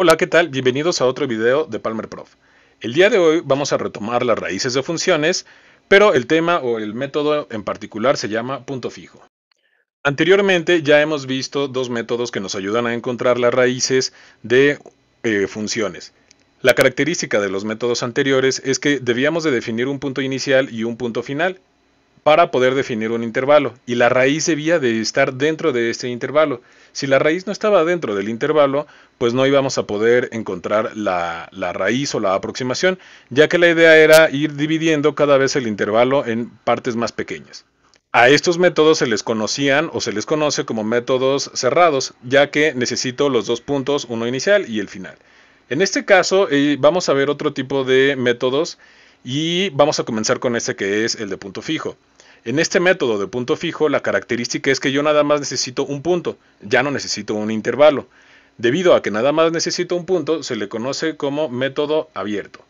Hola, ¿qué tal? Bienvenidos a otro video de Palmer Prof. El día de hoy vamos a retomar las raíces de funciones, pero el tema o el método en particular se llama punto fijo. Anteriormente ya hemos visto dos métodos que nos ayudan a encontrar las raíces de eh, funciones. La característica de los métodos anteriores es que debíamos de definir un punto inicial y un punto final para poder definir un intervalo y la raíz debía de estar dentro de este intervalo. Si la raíz no estaba dentro del intervalo, pues no íbamos a poder encontrar la, raíz o la aproximación, ya que la idea era ir dividiendo cada vez el intervalo en partes más pequeñas. A estos métodos se les conocían o se les conoce como métodos cerrados, ya que necesito los dos puntos, uno inicial y el final. En este caso eh, vamos a ver otro tipo de métodos y vamos a comenzar con este que es el de punto fijo. En este método de punto fijo, la característica es que yo nada más necesito un punto, ya no necesito un intervalo. Debido a que nada más necesito un punto, se le conoce como método abierto.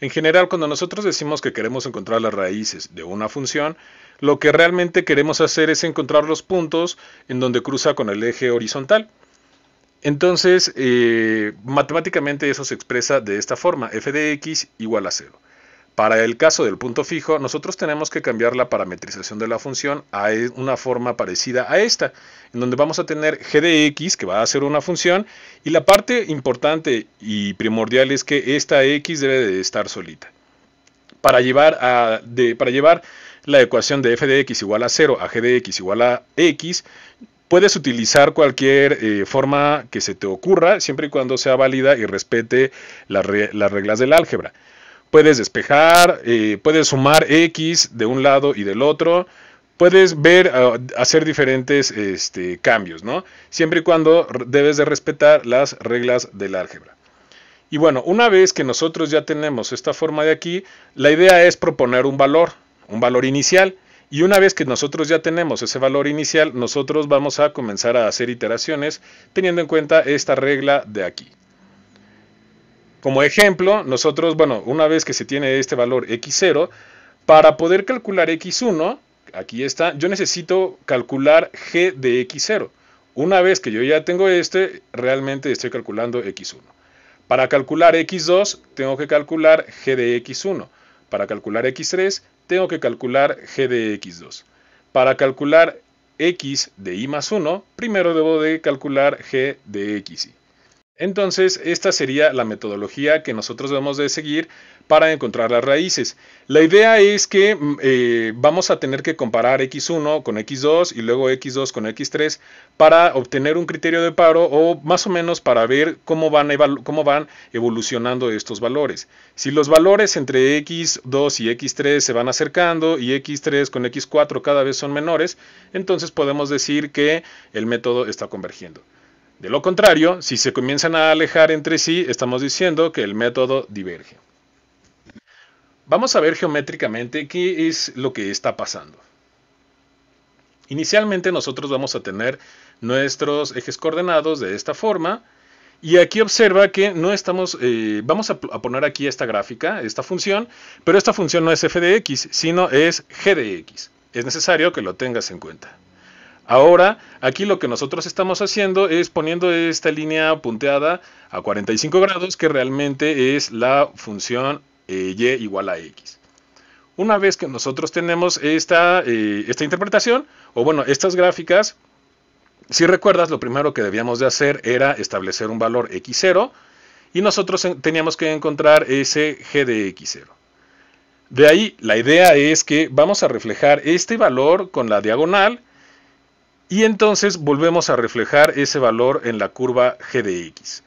En general, cuando nosotros decimos que queremos encontrar las raíces de una función, lo que realmente queremos hacer es encontrar los puntos en donde cruza con el eje horizontal. Entonces, eh, matemáticamente eso se expresa de esta forma, f de x igual a 0. Para el caso del punto fijo, nosotros tenemos que cambiar la parametrización de la función a e, una forma parecida a esta, en donde vamos a tener g de x, que va a ser una función, y la parte importante y primordial es que esta x debe de estar solita. Para llevar, para llevar la ecuación de f de x igual a 0 a g de x igual a x, Puedes utilizar cualquier eh, forma que se te ocurra, siempre y cuando sea válida y respete las reglas del álgebra. Puedes despejar, eh, puedes sumar x de un lado y del otro, puedes ver, ah, hacer diferentes este, cambios, ¿no? Siempre y cuando debes de respetar las reglas del álgebra. Y bueno, una vez que nosotros ya tenemos esta forma de aquí, la idea es proponer un valor, un valor inicial. Y una vez que nosotros ya tenemos ese valor inicial, nosotros vamos a comenzar a hacer iteraciones teniendo en cuenta esta regla de aquí. Como ejemplo, nosotros, bueno, una vez que se tiene este valor x0, para poder calcular x1, aquí está, yo necesito calcular g de x0. Una vez que yo ya tengo este, realmente estoy calculando x1. Para calcular x2, tengo que calcular g de x1. Para calcular x3, tengo que calcular g de x2. Para calcular x de y más 1, primero debo de calcular g de xy. Entonces, esta sería la metodología que nosotros debemos de seguir para encontrar las raíces. La idea es que mm, eh, vamos a tener que comparar x1 con x2 y luego x2 con x3 para obtener un criterio de paro o más o menos para ver cómo van, cómo van evolucionando estos valores. Si los valores entre x2 y x3 se van acercando y x3 con x4 cada vez son menores, entonces podemos decir que el método está convergiendo. De lo contrario, si se comienzan a alejar entre sí, estamos diciendo que el método diverge. Vamos a ver geométricamente qué es lo que está pasando. Inicialmente nosotros vamos a tener nuestros ejes coordenados de esta forma. Y aquí observa que no estamos, eh, vamos a, a, poner aquí esta gráfica, esta función, pero esta función no es f de x, sino es g de x. Es necesario que lo tengas en cuenta. Ahora, aquí lo que nosotros estamos haciendo es poniendo esta línea punteada a 45 grados, que realmente es la función eh, y igual a x. Una vez que nosotros tenemos esta, eh, esta interpretación, o bueno, estas gráficas, si recuerdas, lo primero que debíamos de hacer era establecer un valor x0, y nosotros teníamos que encontrar ese g de x0. De ahí, la idea es que vamos a reflejar este valor con la diagonal, y entonces volvemos a reflejar ese valor en la curva g de x.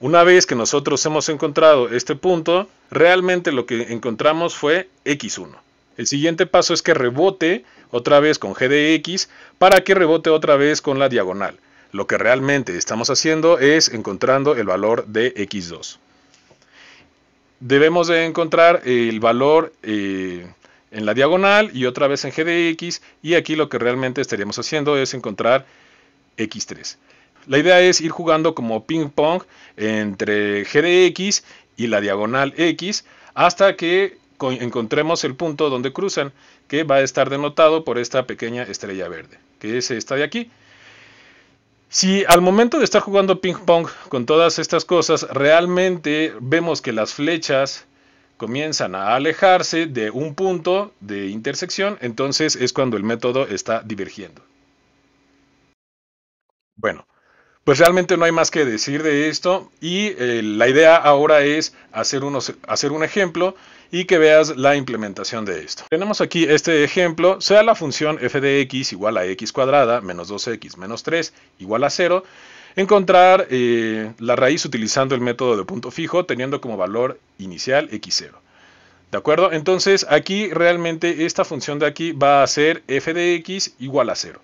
Una vez que nosotros hemos encontrado este punto, realmente lo que encontramos fue x1. El siguiente paso es que rebote otra vez con g de x para que rebote otra vez con la diagonal. Lo que realmente estamos haciendo es encontrando el valor de x2. Debemos de encontrar el valor eh, en la diagonal y otra vez en g de x y aquí lo que realmente estaríamos haciendo es encontrar x3. La idea es ir jugando como ping pong entre g de x y la diagonal x hasta que encontremos el punto donde cruzan, que va a estar denotado por esta pequeña estrella verde, que es esta de aquí. Si al momento de estar jugando ping pong con todas estas cosas, realmente vemos que las flechas comienzan a alejarse de un punto de intersección, entonces es cuando el método está divergiendo. Bueno, pues realmente no hay más que decir de esto y eh, la idea ahora es hacer, unos, hacer un ejemplo y que veas la implementación de esto. Tenemos aquí este ejemplo, sea la función f de x igual a x cuadrada menos 2x menos 3 igual a 0 encontrar eh, la raíz utilizando el método de punto fijo, teniendo como valor inicial x0. ¿De acuerdo? Entonces aquí realmente esta función de aquí va a ser f de x igual a 0.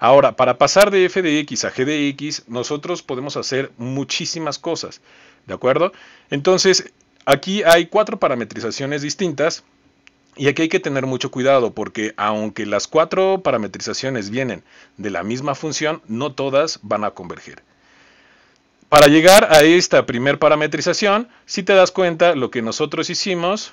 Ahora, para pasar de f de x a g de x, nosotros podemos hacer muchísimas cosas. ¿De acuerdo? Entonces, aquí hay cuatro parametrizaciones distintas y aquí hay que tener mucho cuidado porque aunque las cuatro parametrizaciones vienen de la misma función, no todas van a converger. Para llegar a esta primer parametrización, si te das cuenta, lo que nosotros hicimos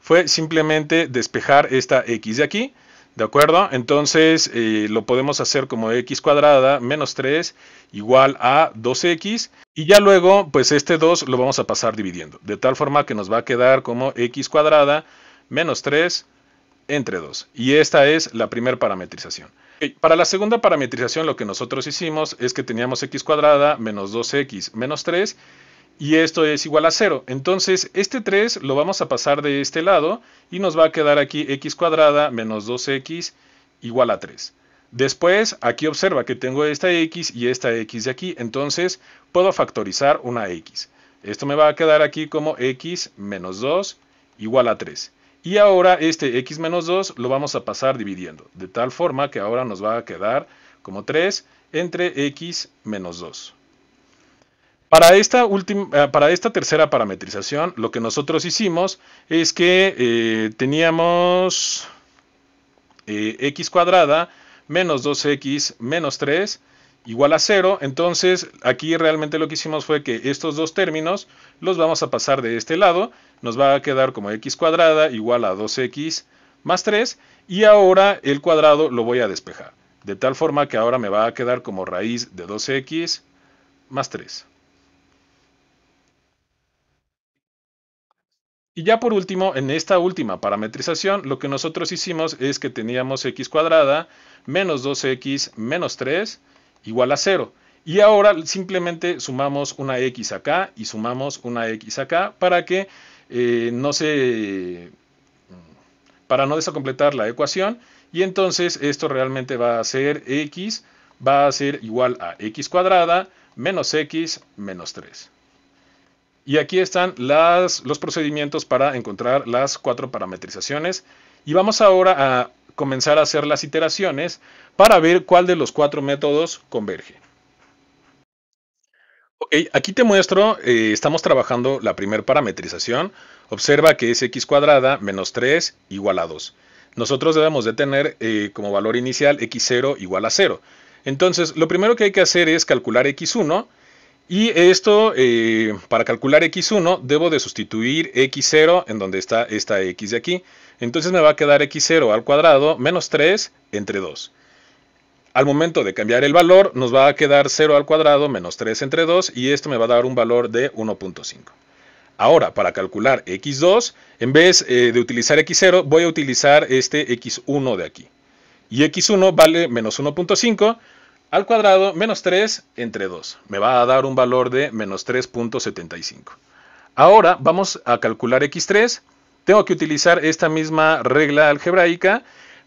fue simplemente despejar esta x de aquí ¿De acuerdo? Entonces eh, lo podemos hacer como x cuadrada menos 3 igual a 2x. Y ya luego, pues este 2 lo vamos a pasar dividiendo. De tal forma que nos va a quedar como x cuadrada menos 3 entre 2. Y esta es la primera parametrización. Para la segunda parametrización lo que nosotros hicimos es que teníamos x cuadrada menos 2x menos 3 y esto es igual a 0. Entonces este 3 lo vamos a pasar de este lado y nos va a quedar aquí x cuadrada menos 2x igual a 3. Después aquí observa que tengo esta x y esta x de aquí, entonces puedo factorizar una x. Esto me va a quedar aquí como x menos 2 igual a 3. Y ahora este x menos 2 lo vamos a pasar dividiendo, de tal forma que ahora nos va a quedar como 3 entre x menos 2. Para esta, eh, para esta tercera parametrización, lo que nosotros hicimos es que eh, teníamos eh, x cuadrada menos 2x menos 3 igual a 0. Entonces aquí realmente lo que hicimos fue que estos dos términos los vamos a pasar de este lado. Nos va a quedar como x cuadrada igual a 2x más 3. Y ahora el cuadrado lo voy a despejar. De tal forma que ahora me va a quedar como raíz de 2 x más 3. Y ya por último, en esta última parametrización, lo que nosotros hicimos es que teníamos x cuadrada menos 2x menos 3 igual a 0. Y ahora simplemente sumamos una x acá y sumamos una x acá para que eh, no se... para no desacompletar la ecuación. Y entonces esto realmente va a ser x, va a ser igual a x cuadrada menos x menos 3. Y aquí están los procedimientos para encontrar las cuatro parametrizaciones. Y vamos ahora a comenzar a hacer las iteraciones para ver cuál de los cuatro métodos converge. Ok, aquí te muestro, eh, estamos trabajando la primer parametrización. Observa que es x cuadrada menos 3 igual a 2. Nosotros debemos de tener eh, como valor inicial x0 igual a 0. Entonces, lo primero que hay que hacer es calcular x1 y esto, eh, para calcular x1, debo de sustituir x0 en donde está esta x de aquí. Entonces me va a quedar x0 al cuadrado menos 3 entre 2. Al momento de cambiar el valor, nos va a quedar 0 al cuadrado menos 3 entre 2 y esto me va a dar un valor de 1.5. Ahora, para calcular x2, en vez eh, de utilizar x0, voy a utilizar este x1 de aquí. Y x1 vale menos 1.5, al cuadrado menos 3 entre 2. Me va a dar un valor de menos 3.75. Ahora vamos a calcular x3. Tengo que utilizar esta misma regla algebraica,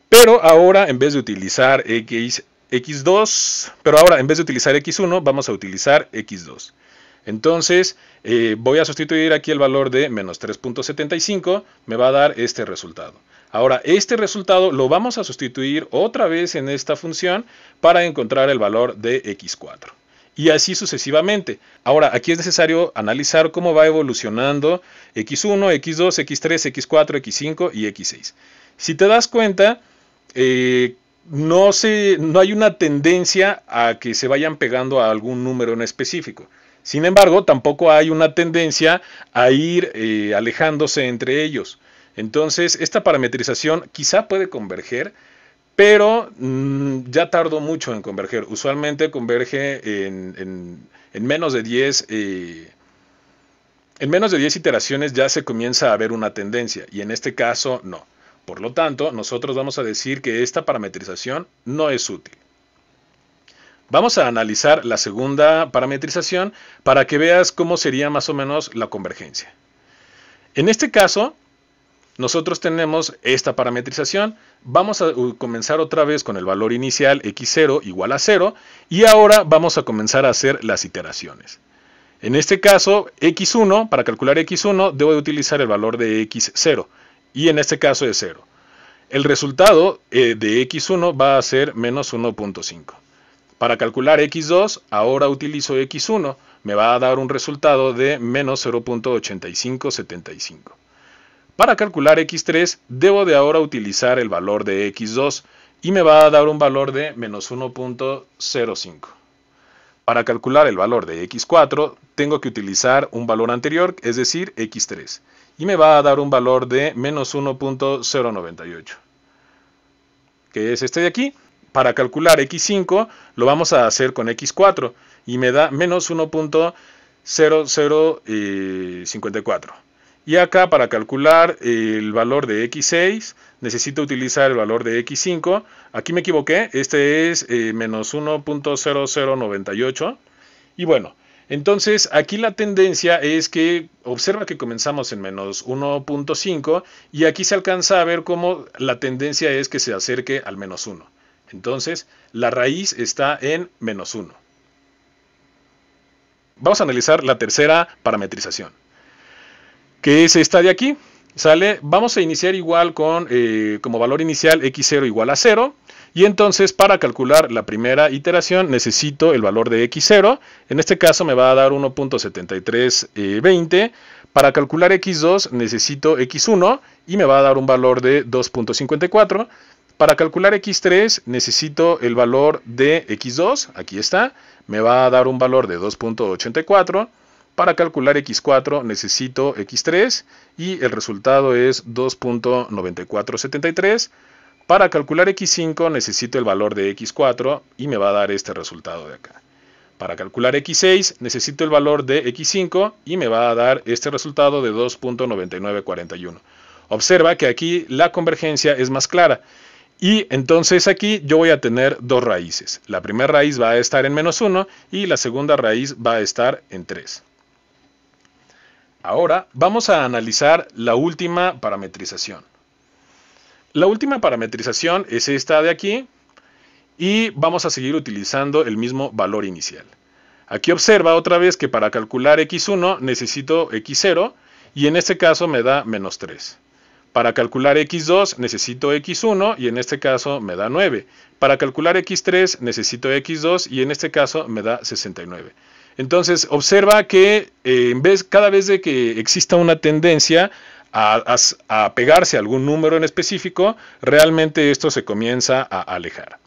pero ahora en vez de utilizar x, x2, pero ahora en vez de utilizar x1 vamos a utilizar x2. Entonces eh, voy a sustituir aquí el valor de menos 3.75, me va a dar este resultado. Ahora, este resultado lo vamos a sustituir otra vez en esta función para encontrar el valor de x4. Y así sucesivamente. Ahora, aquí es necesario analizar cómo va evolucionando x1, x2, x3, x4, x5 y x6. Si te das cuenta, eh, no, hay una tendencia a que se vayan pegando a algún número en específico. Sin embargo, tampoco hay una tendencia a ir eh, alejándose entre ellos. Entonces, esta parametrización quizá puede converger, pero mm, ya tardó mucho en converger. Usualmente converge en, menos de 10... en menos de 10 eh, iteraciones ya se comienza a ver una tendencia y en este caso no. Por lo tanto, nosotros vamos a decir que esta parametrización no es útil. Vamos a analizar la segunda parametrización para que veas cómo sería más o menos la convergencia. En este caso, nosotros tenemos esta parametrización. Vamos a uh, comenzar otra vez con el valor inicial x0 igual a 0 y ahora vamos a comenzar a hacer las iteraciones. En este caso, x1, para calcular x1, debo utilizar el valor de x0 y en este caso es 0. El resultado eh, de x1 va a ser menos 1.5. Para calcular x2, ahora utilizo x1, me va a dar un resultado de menos 0.8575. Para calcular x3 debo de ahora utilizar el valor de x2 y me va a dar un valor de menos 1.05. Para calcular el valor de x4 tengo que utilizar un valor anterior, es decir, x3, y me va a dar un valor de menos 1.098, que es este de aquí. Para calcular x5 lo vamos a hacer con x4 y me da menos 1.0054. Y acá para calcular el valor de x6 necesito utilizar el valor de x5. Aquí me equivoqué, este es eh, menos 1.0098. Y bueno, entonces aquí la tendencia es que observa que comenzamos en menos 1.5 y aquí se alcanza a ver cómo la tendencia es que se acerque al menos 1. Entonces la raíz está en menos 1. Vamos a analizar la tercera parametrización que es esta de aquí. ¿Sale? Vamos a iniciar igual con, eh, como valor inicial, x0 igual a 0. Y entonces, para calcular la primera iteración, necesito el valor de x0. En este caso me va a dar 1.7320. Eh, para calcular x2 necesito x1 y me va a dar un valor de 2.54. Para calcular x3 necesito el valor de x2, aquí está, me va a dar un valor de 2.84. Para calcular x4 necesito x3 y el resultado es 2.9473. Para calcular x5 necesito el valor de x4 y me va a dar este resultado de acá. Para calcular x6 necesito el valor de x5 y me va a dar este resultado de 2.9941. Observa que aquí la convergencia es más clara. Y entonces aquí yo voy a tener dos raíces. La primera raíz va a estar en menos 1 y la segunda raíz va a estar en 3. Ahora vamos a analizar la última parametrización. La última parametrización es esta de aquí y vamos a seguir utilizando el mismo valor inicial. Aquí observa otra vez que para calcular x1 necesito x0 y en este caso me da menos 3. Para calcular x2 necesito x1 y en este caso me da 9. Para calcular x3 necesito x2 y en este caso me da 69. Entonces, observa que eh, cada vez que exista una tendencia a, a pegarse a algún número en específico, realmente esto se comienza a alejar.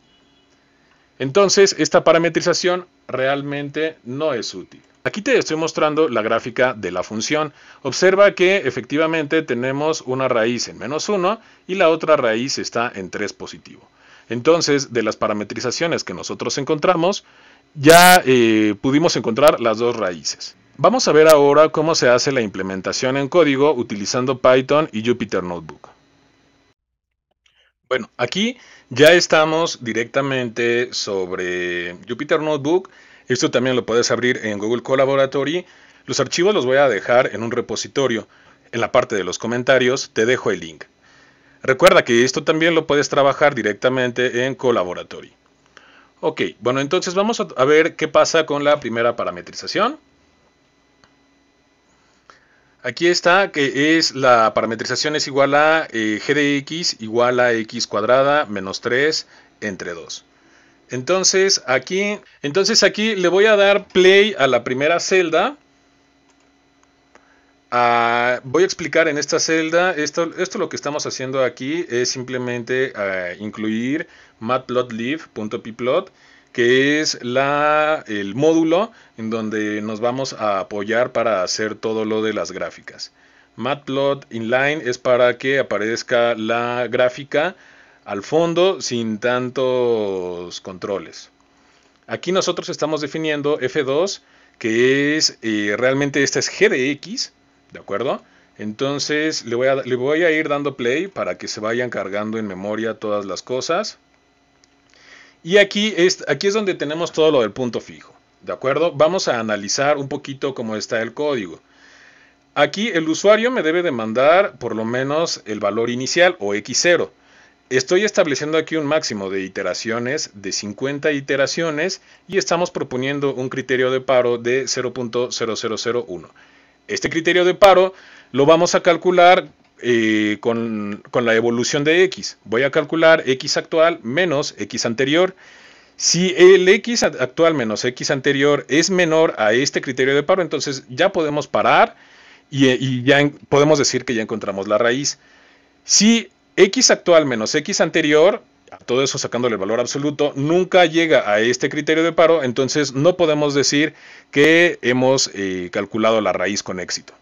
Entonces, esta parametrización realmente no es útil. Aquí te estoy mostrando la gráfica de la función. Observa que efectivamente tenemos una raíz en menos 1 y la otra raíz está en 3 positivo. Entonces, de las parametrizaciones que nosotros encontramos, ya eh, pudimos encontrar las dos raíces. Vamos a ver ahora cómo se hace la implementación en código utilizando Python y Jupyter Notebook. Bueno, aquí ya estamos directamente sobre Jupyter Notebook. Esto también lo puedes abrir en Google Collaboratory. Los archivos los voy a dejar en un repositorio. En la parte de los comentarios te dejo el link. Recuerda que esto también lo puedes trabajar directamente en Collaboratory. Ok, bueno, entonces vamos a ver qué pasa con la primera parametrización. Aquí está que es la parametrización es igual a eh, g de x igual a x cuadrada menos 3 entre 2. Entonces aquí, entonces aquí le voy a dar play a la primera celda Ah, voy a explicar en esta celda, esto, esto lo que estamos haciendo aquí es simplemente ah, incluir matplotlib.pplot, que es el módulo en donde nos vamos a apoyar para hacer todo lo de las gráficas. Matplot inline es para que aparezca la gráfica al fondo sin tantos controles. Aquí nosotros estamos definiendo F2, que es eh, realmente esta es G ¿de acuerdo? Entonces le voy, a, ir dando play para que se vayan cargando en memoria todas las cosas. Y aquí es, aquí es donde tenemos todo lo del punto fijo, ¿de acuerdo? Vamos a analizar un poquito cómo está el código. Aquí el usuario me debe de mandar por lo menos el valor inicial o x0. Estoy estableciendo aquí un máximo de iteraciones de 50 iteraciones y estamos proponiendo un criterio de paro de 0.0001. Este criterio de paro lo vamos a calcular eh, con, la evolución de x. Voy a calcular x actual menos x anterior. Si el x actual menos x anterior es menor a este criterio de paro, entonces ya podemos parar y, ya podemos decir que ya encontramos la raíz. Si x actual menos x anterior todo eso sacándole el valor absoluto, nunca llega a este criterio de paro, entonces no podemos decir que hemos eh, calculado la raíz con éxito.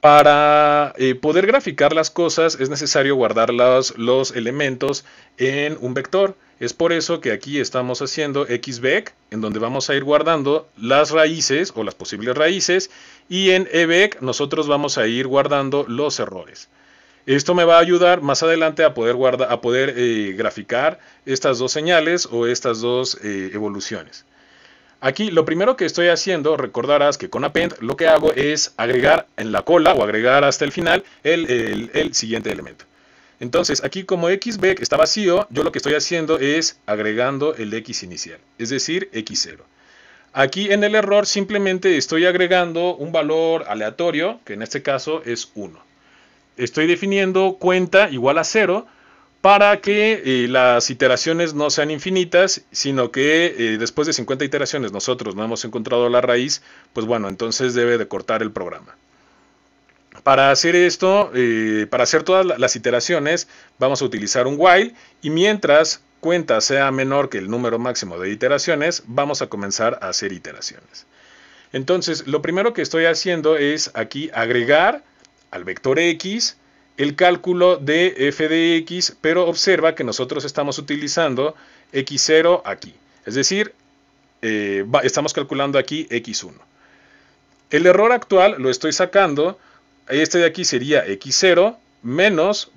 Para eh, poder graficar las cosas es necesario guardar los elementos en un vector. Es por eso que aquí estamos haciendo xvec, en donde vamos a ir guardando las raíces o las posibles raíces, y en evec nosotros vamos a ir guardando los errores. Esto me va a ayudar más adelante a poder, a poder eh, graficar estas dos señales o estas dos eh, evoluciones. Aquí lo primero que estoy haciendo, recordarás que con append lo que hago es agregar en la cola o agregar hasta el final el, siguiente elemento. Entonces aquí como xb está vacío, yo lo que estoy haciendo es agregando el x inicial, es decir, x0. Aquí en el error simplemente estoy agregando un valor aleatorio, que en este caso es 1 estoy definiendo cuenta igual a cero para que eh, las iteraciones no sean infinitas, sino que eh, después de 50 iteraciones nosotros no hemos encontrado la raíz, pues bueno, entonces debe de cortar el programa. Para hacer esto, eh, para hacer todas las iteraciones, vamos a utilizar un while y mientras cuenta sea menor que el número máximo de iteraciones, vamos a comenzar a hacer iteraciones. Entonces, lo primero que estoy haciendo es aquí agregar al vector x el cálculo de f de x, pero observa que nosotros estamos utilizando x0 aquí. Es decir, eh, estamos calculando aquí x1. El error actual lo estoy sacando, este de aquí sería x0 menos,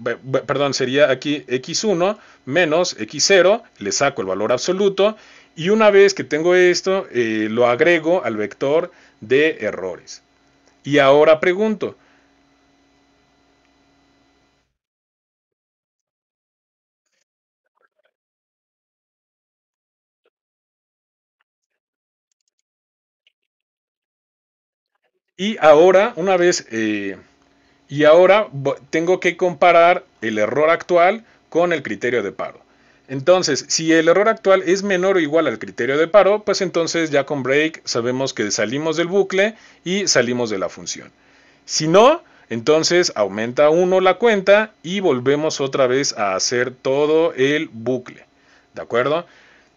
perdón, sería aquí x1 menos x0, le saco el valor absoluto y una vez que tengo esto, eh, lo agrego al vector de errores. Y ahora pregunto, Y ahora, una vez, eh, y ahora tengo que comparar el error actual con el criterio de paro. Entonces, si el error actual es menor o igual al criterio de paro, pues entonces ya con break sabemos que salimos del bucle y salimos de la función. Si no, entonces aumenta uno la cuenta y volvemos otra vez a hacer todo el bucle. ¿De acuerdo?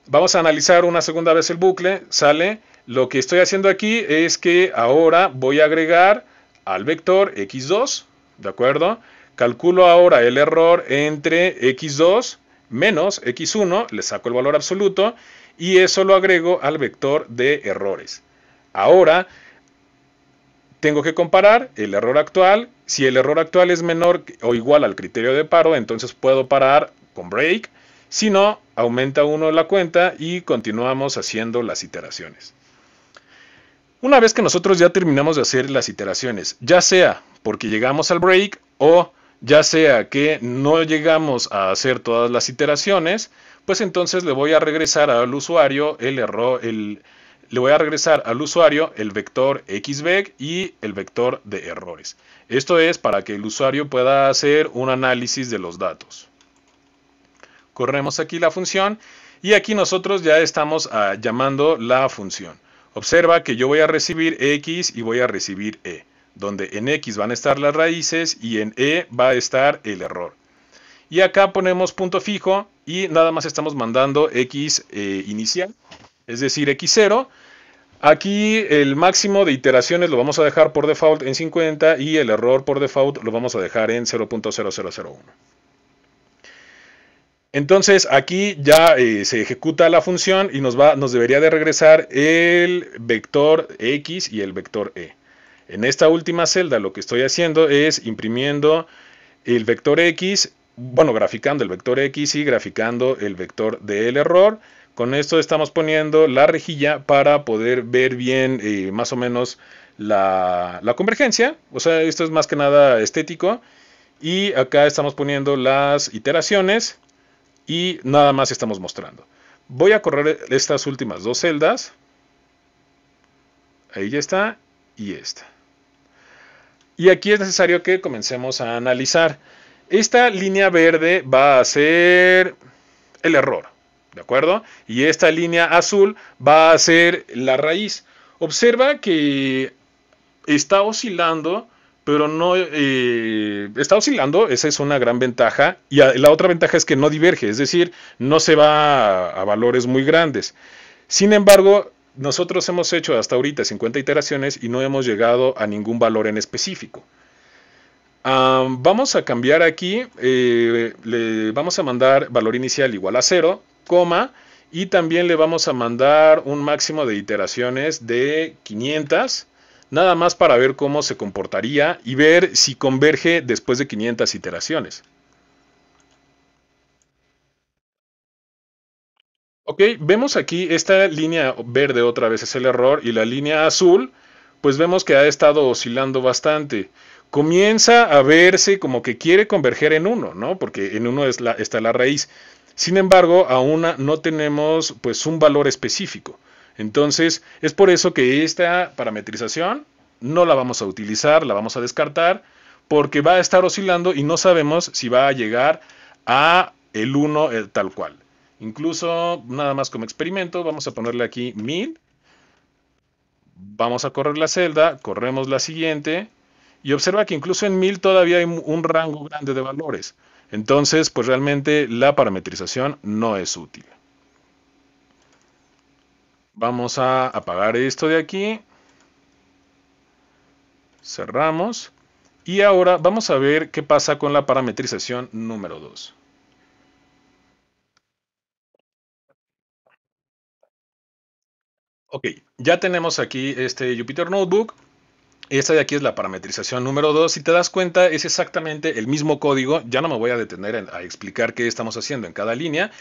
vamos a analizar una segunda vez el bucle, sale, lo que estoy haciendo aquí es que ahora voy a agregar al vector x2, ¿de acuerdo? Calculo ahora el error entre x2 menos x1, le saco el valor absoluto y eso lo agrego al vector de errores. Ahora tengo que comparar el error actual, si el error actual es menor o igual al criterio de paro, entonces puedo parar con break si no, aumenta uno la cuenta y continuamos haciendo las iteraciones. Una vez que nosotros ya terminamos de hacer las iteraciones, ya sea porque llegamos al break o ya sea que no llegamos a hacer todas las iteraciones, pues entonces le voy a regresar al usuario el error, le voy a regresar al usuario el vector xvec y el vector de errores. Esto es para que el usuario pueda hacer un análisis de los datos. Corremos aquí la función y aquí nosotros ya estamos ah, llamando la función. Observa que yo voy a recibir x y voy a recibir e, donde en x van a estar las raíces y en e va a estar el error. Y acá ponemos punto fijo y nada más estamos mandando x eh, inicial, es decir, x0. Aquí el máximo de iteraciones lo vamos a dejar por default en 50 y el error por default lo vamos a dejar en 0.0001. Entonces aquí ya eh, se ejecuta la función y nos, va, nos debería de regresar el vector X y el vector E. En esta última celda lo que estoy haciendo es imprimiendo el vector X, bueno, graficando el vector X y graficando el vector del error. Con esto estamos poniendo la rejilla para poder ver bien eh, más o menos la, la, convergencia. O sea, esto es más que nada estético. Y acá estamos poniendo las iteraciones y nada más estamos mostrando. Voy a correr estas últimas dos celdas. Ahí ya está y esta. Y aquí es necesario que comencemos a analizar. Esta línea verde va a ser el error, ¿de acuerdo? Y esta línea azul va a ser la raíz. Observa que está oscilando pero no eh, está oscilando, esa es una gran ventaja. Y la otra ventaja es que no diverge, es decir, no se va a, valores muy grandes. Sin embargo, nosotros hemos hecho hasta ahorita 50 iteraciones y no hemos llegado a ningún valor en específico. vamos a cambiar aquí, eh, le vamos a mandar valor inicial igual a 0, y también le vamos a mandar un máximo de iteraciones de 500 nada más para ver cómo se comportaría y ver si converge después de 500 iteraciones. Ok, vemos aquí esta línea verde otra vez es el error y la línea azul, pues vemos que ha estado oscilando bastante. Comienza a verse como que quiere converger en 1, ¿no? Porque en 1 es está la raíz. Sin embargo, aún no tenemos pues un valor específico. Entonces, es por eso que esta parametrización no la vamos a utilizar, la vamos a descartar, porque va a estar oscilando y no sabemos si va a llegar a el 1 eh, tal cual. Incluso, nada más como experimento, vamos a ponerle aquí 1000. Vamos a correr la celda, corremos la siguiente, y observa que incluso en 1000 todavía hay un rango grande de valores. Entonces, pues realmente la parametrización no es útil. Vamos a apagar esto de aquí. Cerramos. Y ahora vamos a ver qué pasa con la parametrización número 2. Ok, ya tenemos aquí este Jupyter Notebook. Esta de aquí es la parametrización número 2. Si te das cuenta, es exactamente el mismo código. Ya no me voy a detener a explicar qué estamos haciendo en cada línea.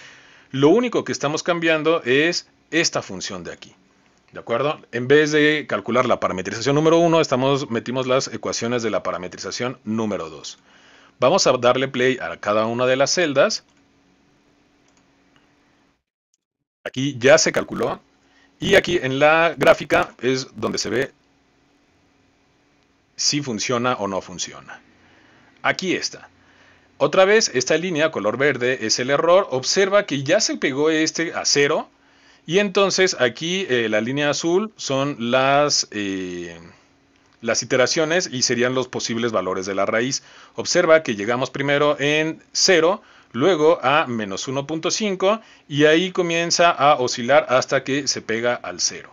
Lo único que estamos cambiando es esta función de aquí. ¿De acuerdo? En vez de calcular la parametrización número 1, metimos las ecuaciones de la parametrización número 2. Vamos a darle play a cada una de las celdas. Aquí ya se calculó. Y aquí en la gráfica es donde se ve si funciona o no funciona. Aquí está. Otra vez, esta línea color verde es el error. Observa que ya se pegó este a cero y entonces aquí eh, la línea azul son las, eh, las iteraciones y serían los posibles valores de la raíz. Observa que llegamos primero en 0, luego a menos 1.5 y ahí comienza a oscilar hasta que se pega al 0.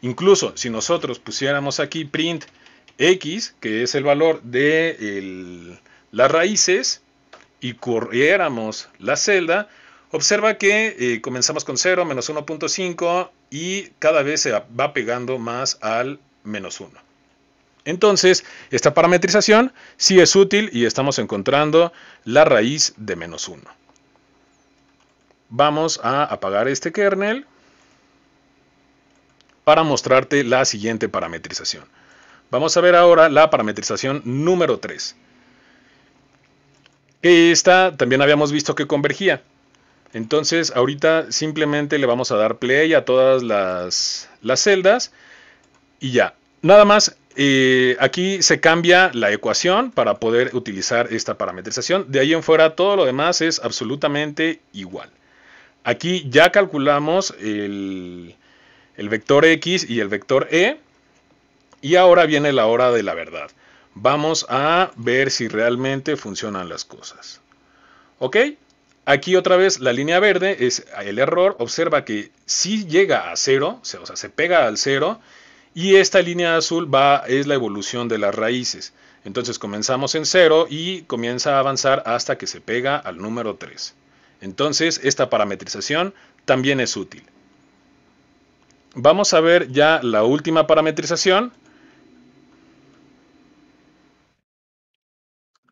Incluso si nosotros pusiéramos aquí print x, que es el valor de las raíces, y corriéramos la celda, Observa que eh, comenzamos con 0, menos 1.5 y cada vez se va pegando más al menos 1. Entonces, esta parametrización sí es útil y estamos encontrando la raíz de menos 1. Vamos a apagar este kernel para mostrarte la siguiente parametrización. Vamos a ver ahora la parametrización número 3. Esta también habíamos visto que convergía. Entonces, ahorita simplemente le vamos a dar play a todas las, celdas y ya. Nada más, eh, aquí se cambia la ecuación para poder utilizar esta parametrización. De ahí en fuera, todo lo demás es absolutamente igual. Aquí ya calculamos el vector X y el vector E. Y ahora viene la hora de la verdad. Vamos a ver si realmente funcionan las cosas. ¿Ok? Aquí otra vez la línea verde es el error, observa que si llega a cero, o sea, se pega al cero, y esta línea azul va, es la evolución de las raíces. Entonces comenzamos en cero y comienza a avanzar hasta que se pega al número 3. Entonces esta parametrización también es útil. Vamos a ver ya la última parametrización.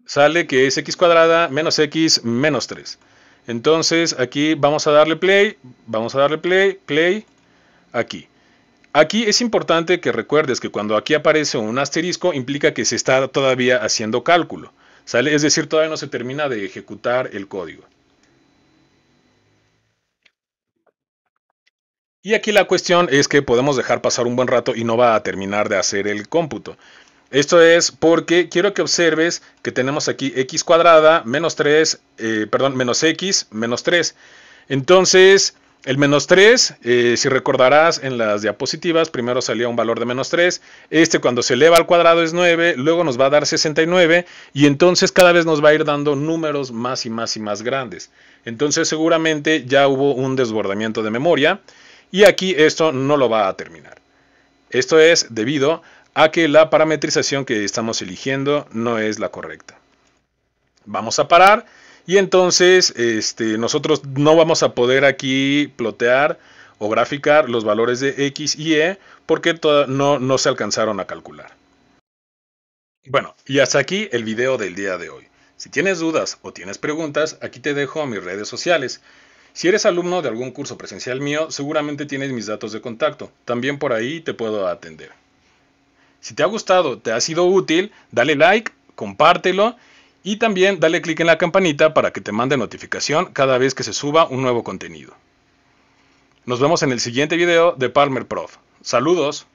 Sale que es x cuadrada menos x menos 3. Entonces aquí vamos a darle play, vamos a darle play, play, aquí. Aquí es importante que recuerdes que cuando aquí aparece un asterisco implica que se está todavía haciendo cálculo. ¿sale? Es decir, todavía no se termina de ejecutar el código. Y aquí la cuestión es que podemos dejar pasar un buen rato y no va a terminar de hacer el cómputo. Esto es porque quiero que observes que tenemos aquí x cuadrada menos 3, eh, perdón, menos x menos 3. Entonces, el menos 3, eh, si recordarás en las diapositivas, primero salía un valor de menos 3. Este cuando se eleva al cuadrado es 9, luego nos va a dar 69 y entonces cada vez nos va a ir dando números más y más y más grandes. Entonces seguramente ya hubo un desbordamiento de memoria y aquí esto no lo va a terminar. Esto es debido a que la parametrización que estamos eligiendo no es la correcta. Vamos a parar y entonces este, nosotros no vamos a poder aquí plotear o graficar los valores de X y e porque no, no se alcanzaron a calcular. Bueno, y hasta aquí el video del día de hoy. Si tienes dudas o tienes preguntas, aquí te dejo mis redes sociales. Si eres alumno de algún curso presencial mío, seguramente tienes mis datos de contacto. También por ahí te puedo atender. Si te ha gustado, te ha sido útil, dale like, compártelo y también dale clic en la campanita para que te mande notificación cada vez que se suba un nuevo contenido. Nos vemos en el siguiente video de Palmer Prof. Saludos.